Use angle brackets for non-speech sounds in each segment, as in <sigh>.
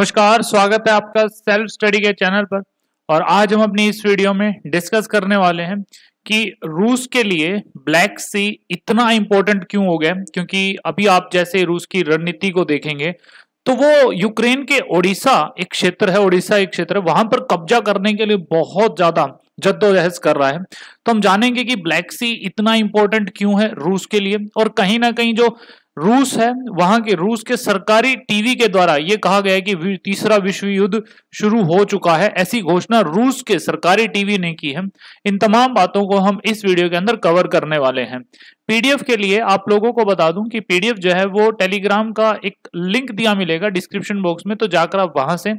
नमस्कार स्वागत है आपका सेल्फ स्टडी के चैनल पर और आज हम अपनी इस वीडियो में डिस्कस करने वाले हैं कि रूस के लिए ब्लैक सी इतना इंपॉर्टेंट क्यों हो गया क्योंकि अभी आप जैसे रूस की रणनीति को देखेंगे तो वो यूक्रेन के ओडिशा एक क्षेत्र है ओडिशा एक क्षेत्र है वहां पर कब्जा करने के लिए बहुत ज्यादा जद्दोजहज कर रहा है तो हम जानेंगे कि ब्लैक सी इतना इंपॉर्टेंट क्यों है रूस के लिए और कहीं ना कहीं जो रूस है वहां के रूस के सरकारी टीवी के द्वारा ये कहा गया है कि तीसरा विश्व युद्ध शुरू हो चुका है ऐसी घोषणा रूस के सरकारी टीवी ने की है इन तमाम बातों को हम इस वीडियो के अंदर कवर करने वाले हैं पीडीएफ के लिए आप लोगों को बता दूं कि पीडीएफ जो है वो टेलीग्राम का एक लिंक दिया मिलेगा डिस्क्रिप्शन बॉक्स में तो जाकर आप वहां से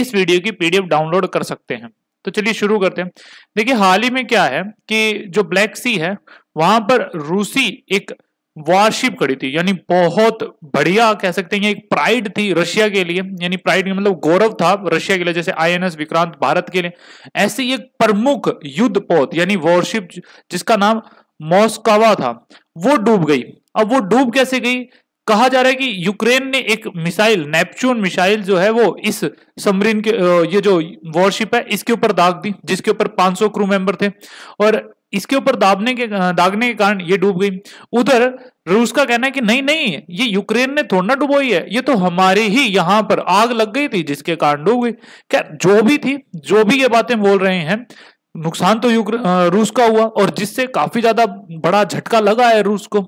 इस वीडियो की पीडीएफ डाउनलोड कर सकते हैं तो चलिए शुरू करते हैं देखिए हाल ही में क्या है कि जो ब्लैक सी है वहां पर रूसी एक वारशिप खड़ी थी यानी बहुत बढ़िया कह सकते हैं एक प्राइड थी रशिया के लिए यानी प्राइड मतलब गौरव था रशिया के लिए जैसे आईएनएस विक्रांत भारत के लिए ऐसी एक प्रमुख युद्ध पोत यानी वॉरशिप जिसका नाम मॉस्कावा था वो डूब गई अब वो डूब कैसे गई कहा जा रहा है कि यूक्रेन ने एक मिसाइल नेपच्यून मिसाइल जो है वो इस समरीन के ये जो वॉरशिप है इसके ऊपर दाग दी जिसके ऊपर 500 क्रू मेंबर थे और इसके ऊपर दाबने के दागने के कारण ये डूब गई उधर रूस का कहना है कि नहीं नहीं ये यूक्रेन ने थोड़ा ना डुबोई है ये तो हमारे ही यहां पर आग लग गई थी जिसके कारण डूब गई क्या जो भी थी जो भी ये बातें बोल रहे हैं नुकसान तो रूस का हुआ और जिससे काफी ज्यादा बड़ा झटका लगा है रूस को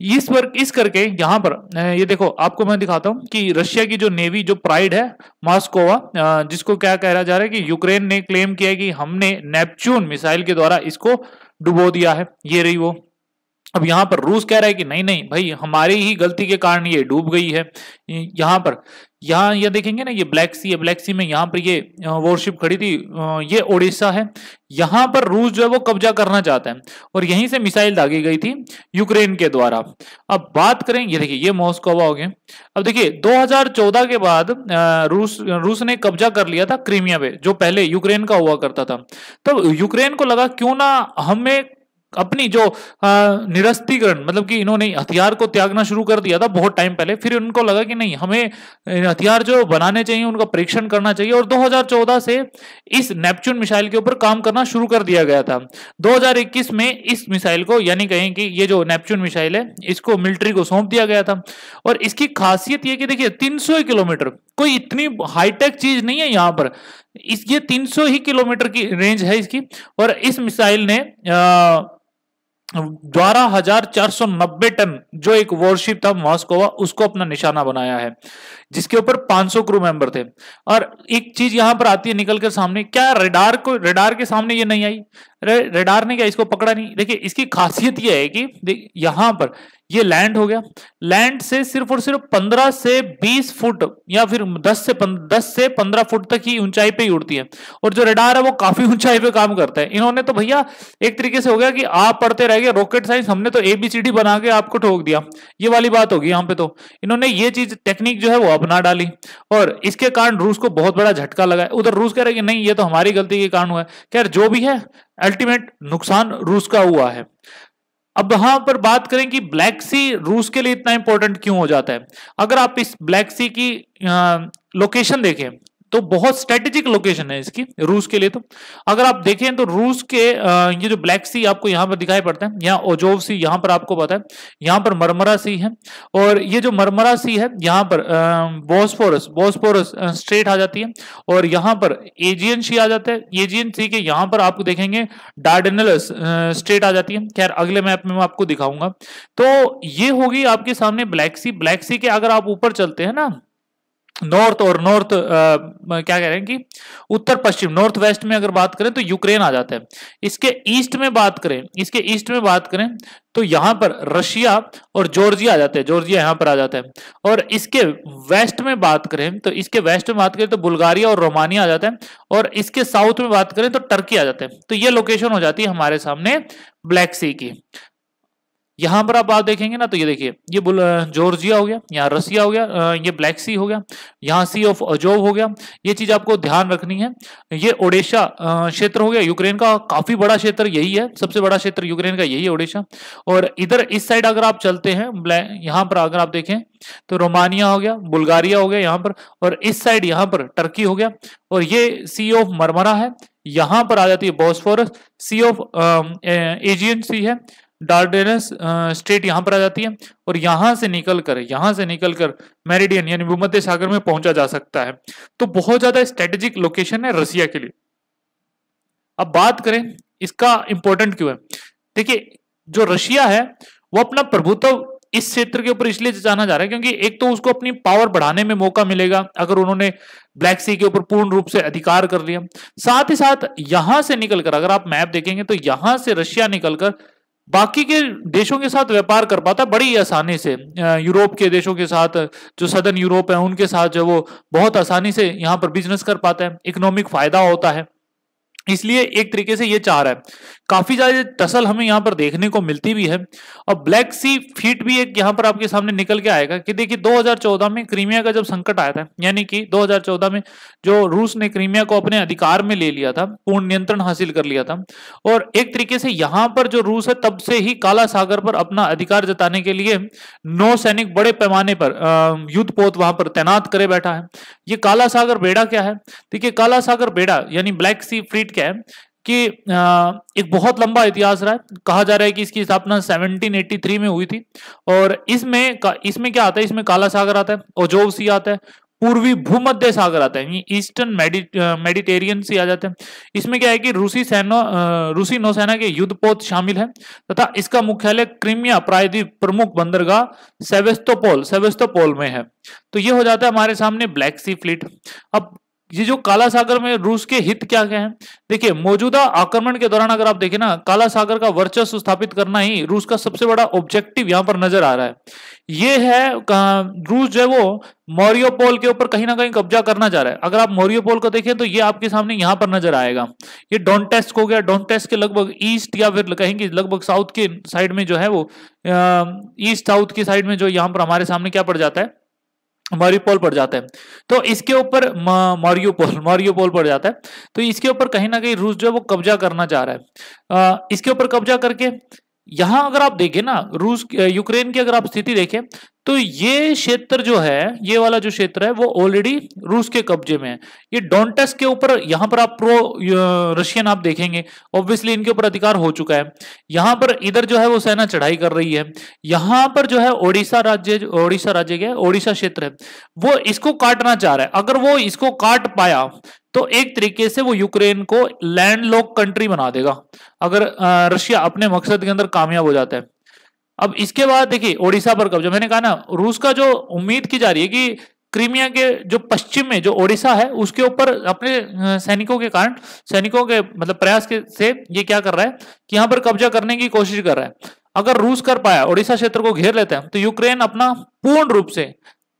इस पर इस करके यहां पर ये देखो आपको मैं दिखाता हूं कि रशिया की जो नेवी जो प्राइड है मास्कोवा जिसको क्या कह रहा जा रहा है कि यूक्रेन ने क्लेम किया है कि हमने नेपच्यून मिसाइल के द्वारा इसको डुबो दिया है ये रही वो अब यहाँ पर रूस कह रहा है कि नहीं नहीं भाई हमारी ही गलती के कारण ये डूब गई है यहाँ पर यहाँ ये यह देखेंगे ना ये ब्लैक सी है ब्लैक सी में यहाँ पर ये वॉरशिप खड़ी थी ये ओडिशा है यहाँ पर रूस जो है वो कब्जा करना चाहता है और यहीं से मिसाइल दागी गई थी यूक्रेन के द्वारा अब बात करें ये देखिए ये मॉस्कोवा हो गए अब देखिए 2014 के बाद रूस रूस ने कब्जा कर लिया था क्रीमिया पे जो पहले यूक्रेन का हुआ करता था तब यूक्रेन को लगा क्यों ना हमें अपनी जो निरस्तीकरण मतलब कि इन्होंने हथियार को त्यागना शुरू कर दिया था बहुत टाइम पहले फिर उनको लगा कि नहीं हमें हथियार जो बनाने चाहिए उनका परीक्षण करना चाहिए और 2014 से इस नेपच्यून मिसाइल के ऊपर काम करना शुरू कर दिया गया था 2021 में इस मिसाइल को यानी कहें कि ये जो नेपच्यून मिसाइल है इसको मिलिट्री को सौंप दिया गया था और इसकी खासियत यह कि देखिए तीन किलोमीटर कोई इतनी हाईटेक चीज नहीं है यहाँ पर इस ये 300 ही किलोमीटर की रेंज है इसकी और इस मिसाइल ने आ, बारह हजार चार सौ नब्बे टन जो एक वॉरशिप था मॉस्कोवा उसको अपना निशाना बनाया है जिसके ऊपर 500 क्रू मेंबर थे और एक चीज यहां पर आती है निकल कर सामने क्या रेडार को रेडार के सामने ये नहीं आई रडार ने क्या इसको पकड़ा नहीं देखिए इसकी खासियत यह है कि यहां पर ये लैंड हो गया लैंड से सिर्फ और सिर्फ 15 से 20 फुट या फिर 10 से 10 से 15 फुट तक ही ऊंचाई पे ही उड़ती है और जो रडार है वो काफी <laughs> ऊंचाई पे काम करता है इन्होंने तो भैया एक तरीके से हो गया कि आप पढ़ते रह गए रॉकेट साइंस हमने तो एबीसीडी बना के आपको ठोक दिया ये वाली बात होगी यहाँ पे तो इन्होंने ये चीज टेक्निक जो है वो अपना डाली और इसके कारण रूस को बहुत बड़ा झटका लगा उधर रूस कह रहे कि नहीं ये तो हमारी गलती के कारण हुआ है खैर जो भी है अल्टीमेट नुकसान रूस का हुआ है अब यहां पर बात करें कि ब्लैक सी रूस के लिए इतना इंपॉर्टेंट क्यों हो जाता है अगर आप इस ब्लैक सी की लोकेशन देखें तो बहुत स्ट्रेटेजिक लोकेशन है इसकी रूस के लिए तो अगर आप देखें तो रूस के ये जो ब्लैक सी आपको यहाँ पर दिखाई पड़ता है यहाँ ओजोव सी यहाँ पर आपको पता है यहाँ पर मरमरा सी है और ये जो मरमरा सी है यहाँ पर बोस्फोरस बोस्फोरस स्ट्रेट आ जाती है और यहाँ पर एजियन सी आ जाता है एजियन सी के यहाँ पर आप देखेंगे डार्डेनल स्ट्रेट आ जाती है खैर अगले मैप में मैं आपको दिखाऊंगा तो ये होगी आपके सामने ब्लैक सी ब्लैक सी के अगर आप ऊपर चलते हैं ना नॉर्थ और नॉर्थ क्या कह रहे हैं कि उत्तर पश्चिम नॉर्थ वेस्ट में अगर बात करें तो यूक्रेन आ जाता है इसके ईस्ट में बात करें इसके ईस्ट में बात करें तो यहां पर रशिया और जॉर्जिया आ जाते हैं जॉर्जिया यहां पर आ जाता है और इसके वेस्ट में बात करें तो इसके वेस्ट में बात करें तो बुल्गारिया और रोमानिया आ जाता है और इसके साउथ में बात करें तो टर्की आ जाते हैं तो ये लोकेशन हो जाती है हमारे सामने ब्लैक सी की यहां पर आप बात देखेंगे ना तो ये देखिए ये जॉर्जिया हो गया यहाँ रसिया हो गया ये ब्लैक सी हो गया यहाँ सी ऑफ अजोव हो गया ये चीज आपको ध्यान रखनी है ये ओडिशा क्षेत्र हो गया यूक्रेन का काफी बड़ा क्षेत्र यही है सबसे बड़ा क्षेत्र यूक्रेन का यही है ओडिशा और इधर इस साइड अगर आप चलते हैं यहाँ पर अगर आप देखें तो रोमानिया हो गया बुल्गारिया हो गया यहाँ पर और इस साइड यहाँ पर टर्की हो गया और ये सी ऑफ मरमरा है यहां पर आ जाती है Bosphorus sea of Aegean sea है डार्डेनस स्टेट यहां पर आ जाती है और यहां से निकलकर यहां से निकलकर मेरिडियन यानी भूमध्य सागर में पहुंचा जा सकता है तो बहुत ज्यादा स्ट्रेटेजिक लोकेशन है रसिया के लिए अब बात करें इसका इंपॉर्टेंट क्यों है देखिए जो रशिया है वो अपना प्रभुत्व इस क्षेत्र के ऊपर इसलिए जाना जा रहा है क्योंकि एक तो उसको अपनी पावर बढ़ाने में मौका मिलेगा अगर उन्होंने ब्लैक सी के ऊपर पूर्ण रूप से अधिकार कर लिया साथ ही साथ यहां से निकलकर अगर आप मैप देखेंगे तो यहां से रशिया निकलकर बाकी के देशों के साथ व्यापार कर पाता है बड़ी आसानी से यूरोप के देशों के साथ जो सदर्न यूरोप है उनके साथ जो वो बहुत आसानी से यहाँ पर बिजनेस कर पाता है इकोनॉमिक फायदा होता है इसलिए एक तरीके से ये चाह रहा है काफी ज्यादा टसल हमें यहाँ पर देखने को मिलती भी है और ब्लैक सी फीट भी एक यहाँ पर आपके सामने निकल के आएगा कि देखिए 2014 में क्रीमिया का जब संकट आया था यानी कि 2014 में जो रूस ने क्रीमिया को अपने अधिकार में ले लिया था पूर्ण नियंत्रण हासिल कर लिया था और एक तरीके से यहाँ पर जो रूस है तब से ही काला सागर पर अपना अधिकार जताने के लिए नौ सैनिक बड़े पैमाने पर युद्ध पोत वहां पर तैनात करे बैठा है ये काला सागर बेड़ा क्या है देखिये काला सागर बेड़ा यानी ब्लैक सी फ्रीट क्या है कि एक बहुत लंबा इतिहास रहा है कहा जा रहा है कि इसकी स्थापना 1783 में हुई थी और इसमें इसमें क्या आता है इसमें काला सागर आता है ओजोव सी आता है पूर्वी भूमध्य सागर आता है ईस्टर्न मेडिटेरियन सी आ जाते हैं इसमें क्या है कि रूसी सेना रूसी नौसेना के युद्धपोत शामिल है तथा इसका मुख्यालय क्रीमिया प्रायद्वीप प्रमुख बंदरगाह सेवेस्तोपोल सेवेस्तोपोल में है तो ये हो जाता है हमारे सामने ब्लैक सी फ्लीट अब ये जो काला सागर में रूस के हित क्या क्या हैं देखिए मौजूदा आक्रमण के दौरान अगर आप देखें ना काला सागर का वर्चस्व स्थापित करना ही रूस का सबसे बड़ा ऑब्जेक्टिव यहां पर नजर आ रहा है ये है रूस जो है वो मोरियोपोल के ऊपर कहीं ना कहीं कब्जा करना चाह रहा है अगर आप मोरियोपोल को देखें तो ये आपके सामने यहां पर नजर आएगा ये डोंटेस्ट हो गया डोंटेस्ट के लगभग ईस्ट या फिर कहेंगे लगभग साउथ के साइड में जो है वो ईस्ट साउथ की साइड में जो यहां पर हमारे सामने क्या पड़ जाता है मॉरियोपोल पड़ जाता है तो इसके ऊपर मॉरियोपोल मॉरियोपोल पड़ जाता है तो इसके ऊपर कहीं ना कहीं रूस जो है वो कब्जा करना चाह रहा है आ, इसके ऊपर कब्जा करके यहां अगर आप देखें ना रूस यूक्रेन की अगर आप स्थिति देखें तो ये क्षेत्र जो है ये वाला जो क्षेत्र है वो ऑलरेडी रूस के कब्जे में है ये डोंटस के ऊपर यहां पर आप प्रो रशियन आप देखेंगे ऑब्वियसली इनके ऊपर अधिकार हो चुका है यहां पर इधर जो है वो सेना चढ़ाई कर रही है यहां पर जो है ओडिशा राज्य ओडिशा राज्य क्या ओडिशा क्षेत्र है वो इसको काटना चाह रहा है अगर वो इसको काट पाया तो एक तरीके से वो यूक्रेन को लैंड लॉक कंट्री बना देगा अगर रशिया अपने मकसद के अंदर कामयाब हो जाता है अब इसके बाद देखिए ओडिशा पर कब्जा मैंने कहा ना रूस का जो उम्मीद की जा रही है कि क्रीमिया के जो पश्चिम में जो ओडिशा है उसके ऊपर अपने सैनिकों के कारण सैनिकों के मतलब प्रयास के से ये क्या कर रहा है कि यहां पर कब्जा करने की कोशिश कर रहा है अगर रूस कर पाया ओडिशा क्षेत्र को घेर लेता है तो यूक्रेन अपना पूर्ण रूप से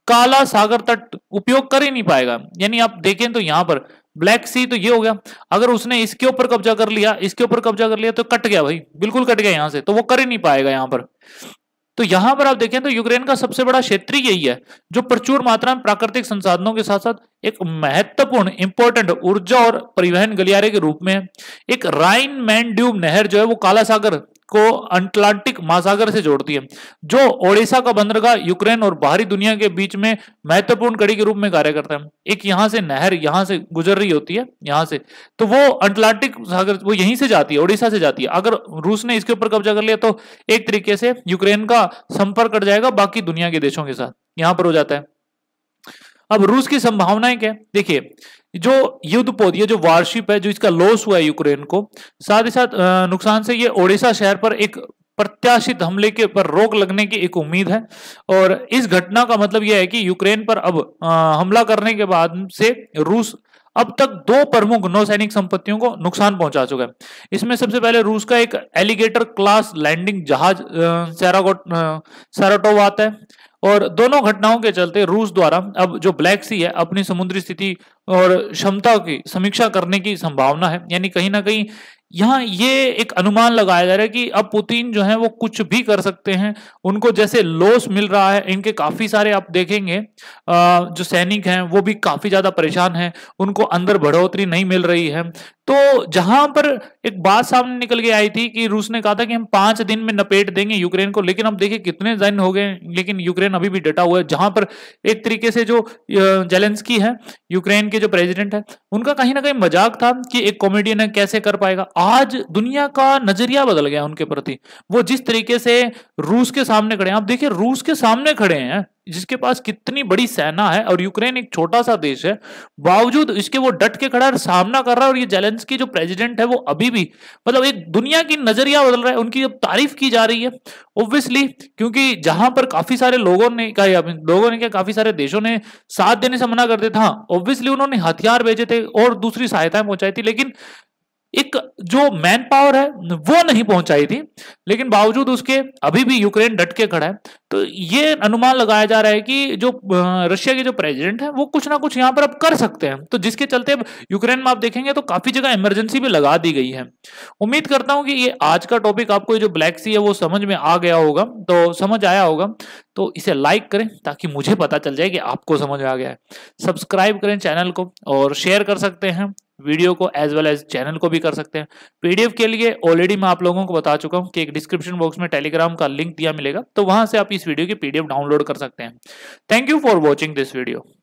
काला सागर तट उपयोग कर ही नहीं पाएगा यानी आप देखें तो यहां पर ब्लैक सी तो ये हो गया अगर उसने इसके ऊपर कब्जा कर लिया इसके ऊपर कब्जा कर लिया तो कट गया भाई बिल्कुल कट गया यहां से तो वो कर ही नहीं पाएगा यहां पर तो यहां पर आप देखें तो यूक्रेन का सबसे बड़ा क्षेत्र यही है जो प्रचुर मात्रा में प्राकृतिक संसाधनों के साथ साथ एक महत्वपूर्ण इंपॉर्टेंट ऊर्जा और परिवहन गलियारे के रूप में है एक राइन मैन ड्यूब नहर जो है वो काला सागर को अंटलांटिक महासागर से जोड़ती है जो ओडिशा का बंदरगाह यूक्रेन और बाहरी दुनिया के बीच में महत्वपूर्ण कड़ी के रूप में कार्य करता है एक यहां से नहर यहां से गुजर रही होती है यहां से तो वो अंटलांटिक सागर वो यहीं से जाती है ओडिशा से जाती है अगर रूस ने इसके ऊपर कब्जा कर लिया तो एक तरीके से यूक्रेन का संपर्क कट जाएगा बाकी दुनिया के देशों के साथ यहां पर हो जाता है अब रूस की संभावनाएं क्या देखिए जो युद्ध पोत ये जो वारशिप है जो इसका लॉस हुआ है यूक्रेन को साथ ही साथ नुकसान से ये ओडिशा शहर पर एक प्रत्याशित हमले के ऊपर रोक लगने की एक उम्मीद है और इस घटना का मतलब यह है कि यूक्रेन पर अब हमला करने के बाद से रूस अब तक दो प्रमुख नौसैनिक संपत्तियों को नुकसान पहुंचा चुका है इसमें सबसे पहले रूस का एक एलिगेटर क्लास लैंडिंग जहाज सैरागोट आता है और दोनों घटनाओं के चलते रूस द्वारा अब जो ब्लैक सी है अपनी समुद्री स्थिति और क्षमता की समीक्षा करने की संभावना है यानी कहीं ना कहीं यहाँ ये एक अनुमान लगाया जा रहा है कि अब पुतिन जो है वो कुछ भी कर सकते हैं उनको जैसे लॉस मिल रहा है इनके काफी सारे आप देखेंगे जो सैनिक हैं वो भी काफी ज्यादा परेशान हैं उनको अंदर बढ़ोतरी नहीं मिल रही है तो जहां पर एक बात सामने निकल के आई थी कि रूस ने कहा था कि हम पांच दिन में नपेट देंगे यूक्रेन को लेकिन अब देखिए कितने दिन हो गए लेकिन यूक्रेन अभी भी डटा हुआ है जहां पर एक तरीके से जो जेलेंसकी है यूक्रेन के जो प्रेसिडेंट है उनका कहीं ना कहीं मजाक था कि एक कॉमेडियन है कैसे कर पाएगा आज दुनिया का नजरिया बदल गया उनके प्रति वो जिस तरीके से रूस के सामने खड़े हैं आप देखिए रूस के सामने खड़े हैं जिसके पास कितनी बड़ी सेना है और यूक्रेन एक छोटा सा देश है बावजूद इसके वो डट के खड़ा और सामना कर रहा है और ये जेलेंस की जो प्रेसिडेंट है वो अभी भी मतलब एक दुनिया की नजरिया बदल रहा है उनकी जब तारीफ की जा रही है ऑब्वियसली क्योंकि जहां पर काफी सारे लोगों ने कहा लोगों ने क्या काफी सारे देशों ने साथ देने से मना कर दिया था ऑब्वियसली उन्होंने हथियार भेजे थे और दूसरी सहायताएं पहुंचाई थी लेकिन एक जो मैन पावर है वो नहीं पहुंचाई थी लेकिन बावजूद उसके अभी भी यूक्रेन डट के खड़ा है तो ये अनुमान लगाया जा रहा है कि जो रशिया के जो प्रेसिडेंट हैं वो कुछ ना कुछ यहाँ पर अब कर सकते हैं तो जिसके चलते यूक्रेन में आप देखेंगे तो काफी जगह इमरजेंसी भी लगा दी गई है उम्मीद करता हूँ कि ये आज का टॉपिक आपको जो ब्लैक सी है वो समझ में आ गया होगा तो समझ आया होगा तो इसे लाइक करें ताकि मुझे पता चल जाए कि आपको समझ आ गया है सब्सक्राइब करें चैनल को और शेयर कर सकते हैं वीडियो को एज वेल एज चैनल को भी कर सकते हैं पीडीएफ के लिए ऑलरेडी मैं आप लोगों को बता चुका हूं कि एक डिस्क्रिप्शन बॉक्स में टेलीग्राम का लिंक दिया मिलेगा तो वहां से आप इस वीडियो की पीडीएफ डाउनलोड कर सकते हैं thank you for watching this video